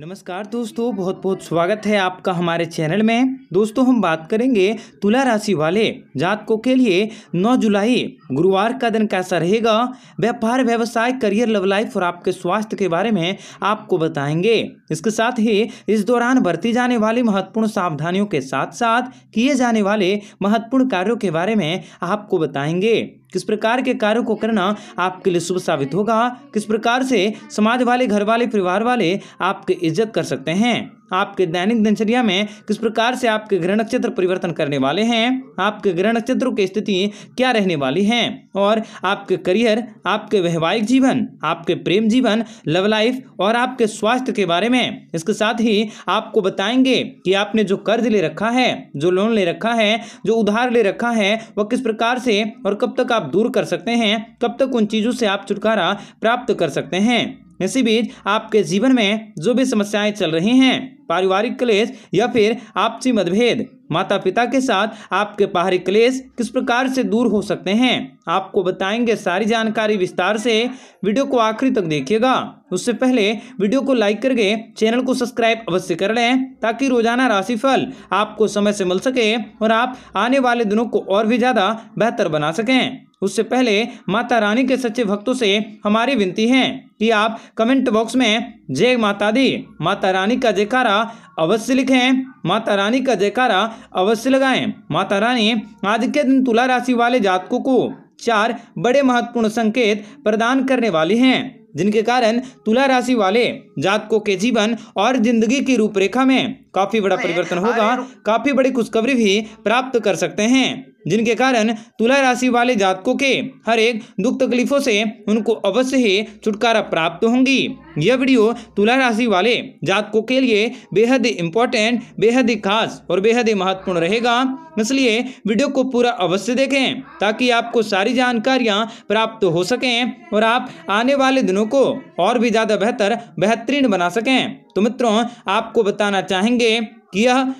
नमस्कार दोस्तों बहुत बहुत स्वागत है आपका हमारे चैनल में दोस्तों हम बात करेंगे तुला राशि वाले जातकों के लिए 9 जुलाई गुरुवार का दिन कैसा रहेगा व्यापार व्यवसाय करियर लव लाइफ और आपके स्वास्थ्य के बारे में आपको बताएंगे इसके साथ ही इस दौरान बरती जाने वाली महत्वपूर्ण सावधानियों के साथ साथ किए जाने वाले महत्वपूर्ण कार्यों के बारे में आपको बताएंगे किस प्रकार के कार्यों को करना आपके लिए शुभ साबित होगा किस प्रकार से समाज वाले घर वाले परिवार वाले आपकी इज्जत कर सकते हैं आपके दैनिक दिनचर्या में किस प्रकार से आपके ग्रह नक्षत्र परिवर्तन करने वाले हैं आपके ग्रह नक्षत्रों की स्थिति क्या रहने वाली है और आपके करियर आपके वैवाहिक जीवन आपके प्रेम जीवन लव लाइफ और आपके स्वास्थ्य के बारे में इसके साथ ही आपको बताएंगे कि आपने जो कर्ज ले रखा है जो लोन ले रखा है जो उधार ले रखा है वह किस प्रकार से और कब तक आप दूर कर सकते हैं कब तक उन चीज़ों से आप छुटकारा प्राप्त कर सकते हैं इसी बीच आपके जीवन में जो भी समस्याएं चल रही हैं पारिवारिक क्लेश या फिर आपसी मतभेद माता पिता के साथ आपके बाहरी क्लेश किस प्रकार से दूर हो सकते हैं आपको बताएंगे सारी जानकारी विस्तार से वीडियो को आखिरी तक देखिएगा उससे पहले वीडियो को लाइक करके चैनल को सब्सक्राइब अवश्य कर लें ताकि रोजाना राशिफल आपको समय से मिल सके और आप आने वाले दिनों को और भी ज़्यादा बेहतर बना सकें उससे पहले माता रानी के सच्चे भक्तों से हमारी विनती है कि आप कमेंट बॉक्स में जय माता दी माता रानी का जयकारा अवश्य लिखें माता रानी का जयकारा अवश्य लगाएं माता रानी आज के दिन तुला राशि वाले जातकों को चार बड़े महत्वपूर्ण संकेत प्रदान करने वाली हैं जिनके कारण तुला राशि वाले जातकों के जीवन और जिंदगी की रूपरेखा में काफी बड़ा परिवर्तन होगा काफी बड़ी खुशखबरी भी प्राप्त कर सकते हैं जिनके कारण तुला राशि वाले जातकों के हर एक दुख तकलीफों से उनको अवश्य ही छुटकारा प्राप्त होंगी यह वीडियो तुला राशि वाले जातकों के लिए बेहद इंपॉर्टेंट बेहद ही खास और बेहद ही महत्वपूर्ण रहेगा इसलिए वीडियो को पूरा अवश्य देखें ताकि आपको सारी जानकारियां प्राप्त हो सकें और आप आने वाले दिनों को और भी ज़्यादा बेहतर बेहतरीन बना सकें तो मित्रों आपको बताना चाहेंगे कि यह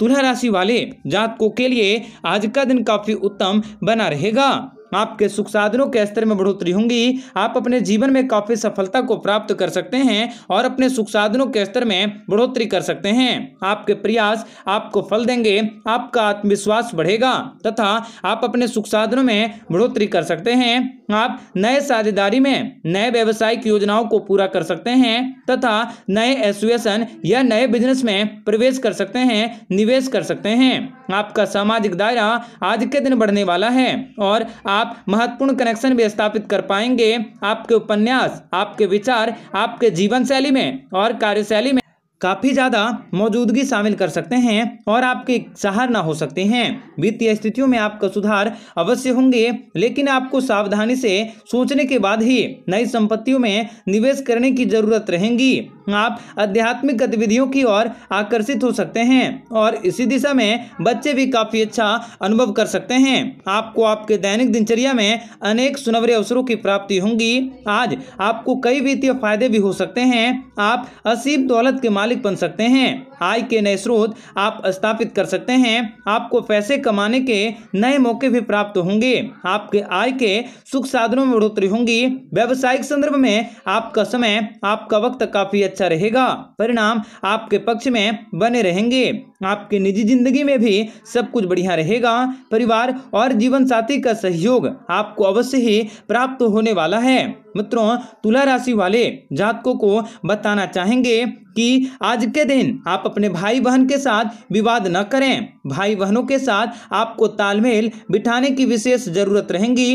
तुला राशि वाले जातकों के लिए आज का दिन काफ़ी उत्तम बना रहेगा आपके सुख साधनों के स्तर में बढ़ोतरी होंगी आप अपने जीवन में काफ़ी सफलता को प्राप्त कर सकते हैं और अपने सुख साधनों के स्तर में बढ़ोतरी कर सकते हैं आपके प्रयास आपको फल देंगे आपका आत्मविश्वास बढ़ेगा तथा आप अपने सुख साधनों में बढ़ोतरी कर सकते हैं आप नए साझेदारी में नए व्यवसायिक योजनाओं को पूरा कर सकते हैं तथा नए एसोसिएशन या नए बिजनेस में प्रवेश कर सकते हैं निवेश कर सकते हैं आपका सामाजिक दायरा आज के दिन बढ़ने वाला है और आप महत्वपूर्ण कनेक्शन भी स्थापित कर पाएंगे आपके उपन्यास आपके विचार आपके जीवन शैली में और कार्यशैली में काफ़ी ज़्यादा मौजूदगी शामिल कर सकते हैं और आपके ना हो सकते हैं वित्तीय स्थितियों में आपका सुधार अवश्य होंगे लेकिन आपको सावधानी से सोचने के बाद ही नई संपत्तियों में निवेश करने की जरूरत रहेगी आप आध्यात्मिक गतिविधियों की ओर आकर्षित हो सकते हैं और इसी दिशा में बच्चे भी काफ़ी अच्छा अनुभव कर सकते हैं आपको आपके दैनिक दिनचर्या में अनेक सुनवरे अवसरों की प्राप्ति होंगी आज आपको कई वित्तीय फायदे भी हो सकते हैं आप असीब दौलत के मालिक मालिक बन सकते हैं आय के नए स्रोत आप स्थापित कर सकते हैं आपको पैसे कमाने के नए मौके भी प्राप्त होंगे आपके आय के सुख साधनों में बढ़ोतरी होंगी व्यवसायिक संदर्भ में आपका समय आपका वक्त काफी अच्छा रहेगा परिणाम आपके पक्ष में बने रहेंगे आपके निजी जिंदगी में भी सब कुछ बढ़िया रहेगा परिवार और जीवन साथी का सहयोग आपको अवश्य ही प्राप्त होने वाला है मित्रों तुला राशि वाले जातकों को बताना चाहेंगे कि आज के दिन आप अपने भाई बहन के साथ विवाद न करें भाई बहनों के साथ आपको तालमेल बिठाने की विशेष जरूरत रहेगी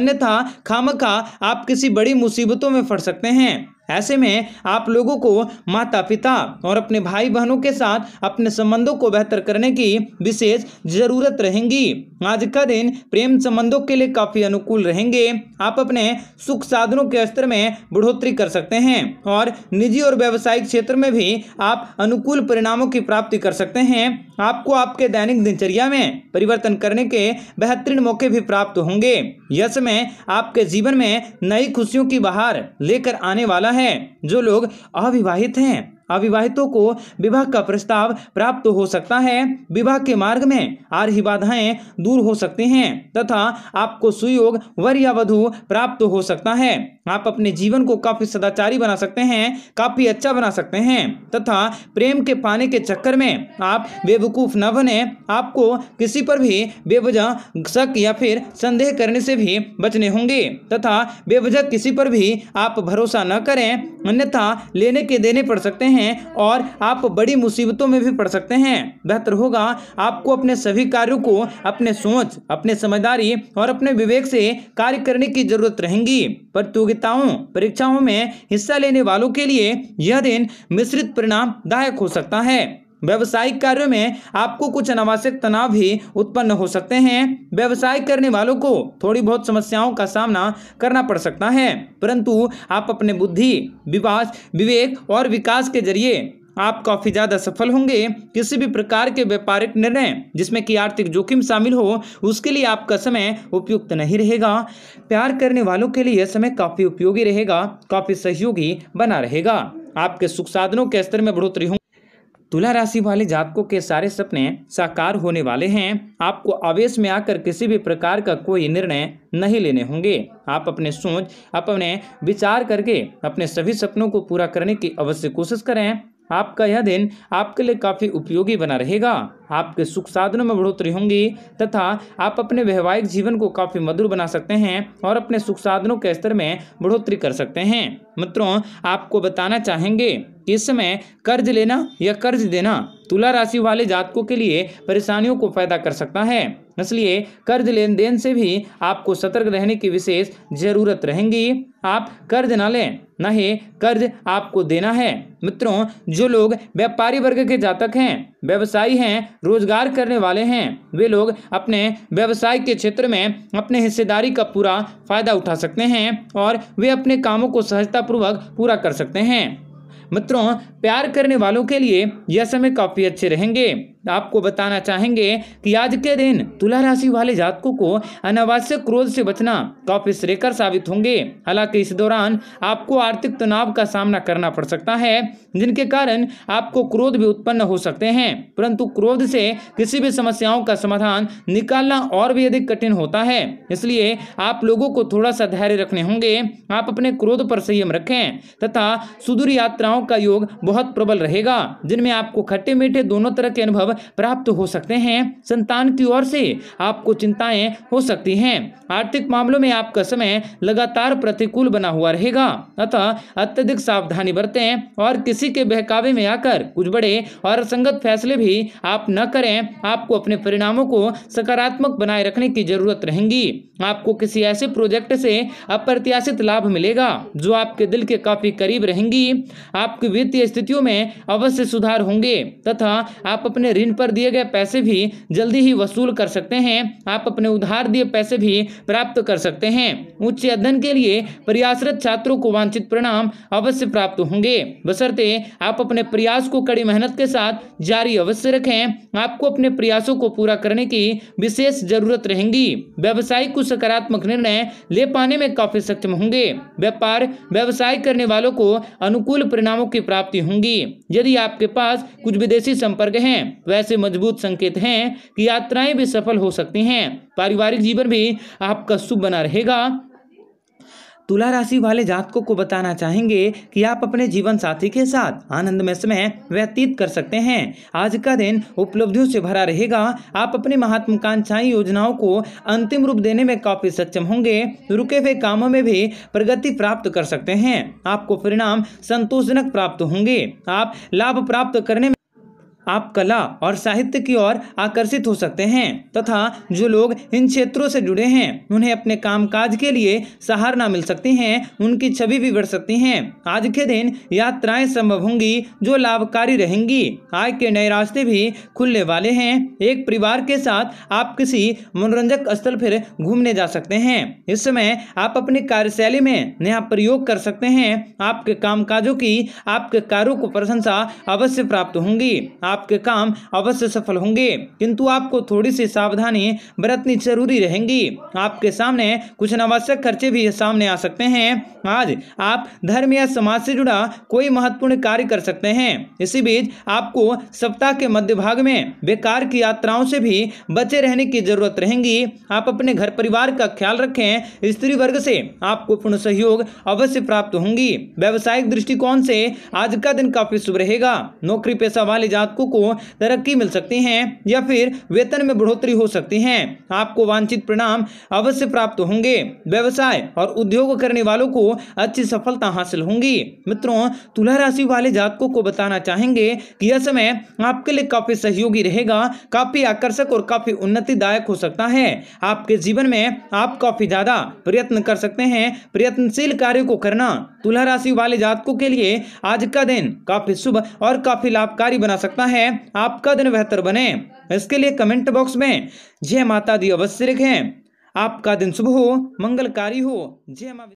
अन्यथा खामखा आप किसी बड़ी मुसीबतों में फंस सकते हैं ऐसे में आप लोगों को माता पिता और अपने भाई बहनों के साथ अपने संबंधों को बेहतर करने की विशेष ज़रूरत रहेंगी आज का दिन प्रेम संबंधों के लिए काफ़ी अनुकूल रहेंगे आप अपने सुख साधनों के स्तर में बढ़ोतरी कर सकते हैं और निजी और व्यावसायिक क्षेत्र में भी आप अनुकूल परिणामों की प्राप्ति कर सकते हैं आपको आपके दैनिक दिनचर्या में परिवर्तन करने के बेहतरीन मौके भी प्राप्त होंगे यह समय आपके जीवन में नई खुशियों की बहार लेकर आने वाला है हैं जो लोग अविवाहित हैं अविवाहितों को विवाह का प्रस्ताव प्राप्त हो सकता है विवाह के मार्ग में आ रही बाधाएं दूर हो सकती हैं तथा आपको सुयोग वर या वधु प्राप्त हो सकता है आप अपने जीवन को काफी सदाचारी बना सकते हैं काफी अच्छा बना सकते हैं तथा प्रेम के पाने के चक्कर में आप बेवकूफ न बने आपको किसी पर भी बेवजह शक या फिर संदेह करने से भी बचने होंगे तथा बेवजह किसी पर भी आप भरोसा न करें अन्यथा लेने के देने पड़ सकते हैं हैं और आप बड़ी मुसीबतों में भी पड़ सकते हैं बेहतर होगा आपको अपने सभी कार्यों को अपने सोच अपने समझदारी और अपने विवेक से कार्य करने की जरूरत रहेंगी प्रतियोगिताओं परीक्षाओं में हिस्सा लेने वालों के लिए यह दिन मिश्रित परिणाम दायक हो सकता है व्यवसायिक कार्यों में आपको कुछ अनावश्यक तनाव भी उत्पन्न हो सकते हैं व्यवसाय करने वालों को थोड़ी बहुत समस्याओं का सामना करना पड़ सकता है परंतु आप अपने बुद्धि विवास विवेक और विकास के जरिए आप काफ़ी ज़्यादा सफल होंगे किसी भी प्रकार के व्यापारिक निर्णय जिसमें कि आर्थिक जोखिम शामिल हो उसके लिए आपका समय उपयुक्त नहीं रहेगा प्यार करने वालों के लिए यह समय काफ़ी उपयोगी रहेगा काफ़ी सहयोगी बना रहेगा आपके सुख साधनों के स्तर में बढ़ोतरी होगी तुला राशि वाले जातकों के सारे सपने साकार होने वाले हैं आपको आवेश में आकर किसी भी प्रकार का कोई निर्णय नहीं लेने होंगे आप अपने सोच अपने विचार करके अपने सभी सपनों को पूरा करने की अवश्य कोशिश करें आपका यह दिन आपके लिए काफ़ी उपयोगी बना रहेगा आपके सुख साधनों में बढ़ोतरी होंगी तथा आप अपने वैवाहिक जीवन को काफ़ी मधुर बना सकते हैं और अपने सुख साधनों के स्तर में बढ़ोतरी कर सकते हैं मित्रों आपको बताना चाहेंगे कि इस समय कर्ज लेना या कर्ज देना तुला राशि वाले जातकों के लिए परेशानियों को पैदा कर सकता है इसलिए कर्ज लेन देन से भी आपको सतर्क रहने की विशेष ज़रूरत रहेंगी आप कर्ज ना लें न ही कर्ज आपको देना है मित्रों जो लोग व्यापारी वर्ग के जातक हैं व्यवसायी हैं रोजगार करने वाले हैं वे लोग अपने व्यवसाय के क्षेत्र में अपने हिस्सेदारी का पूरा फायदा उठा सकते हैं और वे अपने कामों को सहजतापूर्वक पूरा कर सकते हैं मित्रों प्यार करने वालों के लिए यह समय काफ़ी अच्छे रहेंगे आपको बताना चाहेंगे कि आज के दिन तुला राशि वाले जातकों को अनावश्यक क्रोध से बचना काफी श्रेकर साबित होंगे हालांकि इस दौरान आपको आर्थिक तनाव का सामना करना पड़ सकता है जिनके कारण आपको क्रोध भी उत्पन्न हो सकते हैं परंतु क्रोध से किसी भी समस्याओं का समाधान निकालना और भी अधिक कठिन होता है इसलिए आप लोगों को थोड़ा सा धैर्य रखने होंगे आप अपने क्रोध पर संयम रखें तथा सुदूर यात्राओं का योग बहुत प्रबल रहेगा जिनमें आपको खट्टे मीठे दोनों तरह के अनुभव प्राप्त हो सकते हैं संतान की ओर से आपको चिंताएं हो सकती हैं आर्थिक मामलों में आपका समय लगातार प्रतिकूल बना हुआ रहेगा अतः अत्यधिक सावधानी बरतें और किसी के बहकावे में आकर कुछ बड़े और असंगत फैसले भी आप न करें आपको अपने परिणामों को सकारात्मक बनाए रखने की जरूरत रहेंगी आपको किसी ऐसे प्रोजेक्ट से अप्रत्याशित लाभ मिलेगा जो आपके दिल के काफी करीब रहेंगी आपकी वित्तीय स्थितियों में अवश्य सुधार होंगे तथा आप अपने ऋण पर दिए गए पैसे भी जल्दी ही वसूल कर सकते हैं आप अपने उधार दिए पैसे भी प्राप्त कर सकते हैं उच्च अध्ययन के लिए प्रयासरत छात्रों को वांछित परिणाम अवश्य प्राप्त होंगे बसरते आप अपने प्रयास को कड़ी मेहनत के साथ जारी अवश्य रखें आपको अपने प्रयासों को पूरा करने की विशेष जरूरत रहेगी व्यवसाय को सकारात्मक निर्णय ले पाने में काफी सक्षम होंगे व्यापार व्यवसाय करने वालों को अनुकूल परिणामों की प्राप्ति होंगी यदि आपके पास कुछ विदेशी संपर्क हैं वैसे मजबूत संकेत हैं कि यात्राएं भी सफल हो सकती हैं पारिवारिक जीवन भी आपका शुभ बना रहेगा तुला राशि वाले जातकों को बताना चाहेंगे कि आप अपने जीवन साथी के साथ आनंद में समय व्यतीत कर सकते हैं आज का दिन उपलब्धियों से भरा रहेगा आप अपनी महत्वाकांक्षाई योजनाओं को अंतिम रूप देने में काफी सक्षम होंगे रुके हुए कामों में भी प्रगति प्राप्त कर सकते हैं आपको परिणाम संतोषजनक प्राप्त होंगे आप लाभ प्राप्त करने में आप कला और साहित्य की ओर आकर्षित हो सकते हैं तथा जो लोग इन क्षेत्रों से जुड़े हैं उन्हें अपने कामकाज के लिए सहारना मिल सकती है उनकी छवि भी बढ़ सकती है आज के दिन यात्राएं संभव होंगी जो लाभकारी रहेंगी आय के नए रास्ते भी खुलने वाले हैं एक परिवार के साथ आप किसी मनोरंजक स्थल फिर घूमने जा सकते हैं इस समय आप अपनी कार्यशैली में नया प्रयोग कर सकते हैं आपके काम की आपके कार्यो को प्रशंसा अवश्य प्राप्त होंगी आपके काम अवश्य सफल होंगे किंतु आपको थोड़ी सी सावधानी बरतनी जरूरी रहेंगी आपके सामने कुछ अनावश्यक खर्चे भी सामने आ सकते हैं आज आप धर्म या समाज से जुड़ा कोई महत्वपूर्ण कार्य कर सकते हैं इसी बीच आपको सप्ताह के मध्य भाग में बेकार की यात्राओं से भी बचे रहने की जरूरत रहेगी आप अपने घर परिवार का ख्याल रखें स्त्री वर्ग से आपको पूर्ण सहयोग अवश्य प्राप्त होंगी व्यवसायिक दृष्टिकोण से आज का दिन काफी शुभ रहेगा नौकरी पेशा वाले जात को आपको को तरक्की मिल सकती है या फिर वेतन में बढ़ोतरी हो सकती है आपको वांछित परिणाम अवश्य प्राप्त होंगे व्यवसाय और उद्योग करने वालों को अच्छी सफलता हासिल होंगी मित्रों तुला राशि वाले जातकों को बताना चाहेंगे कि यह समय आपके लिए काफी सहयोगी रहेगा काफी आकर्षक और काफी उन्नतिदायक हो सकता है आपके जीवन में आप काफी ज्यादा प्रयत्न कर सकते हैं प्रयत्नशील कार्यो को करना तुला राशि वाले जातकों के लिए आज का दिन काफी शुभ और काफी लाभकारी बना सकता है है आपका दिन बेहतर बने इसके लिए कमेंट बॉक्स में जय माता दी अवश्य लिखें आपका दिन शुभ हो मंगलकारी हो जय माँ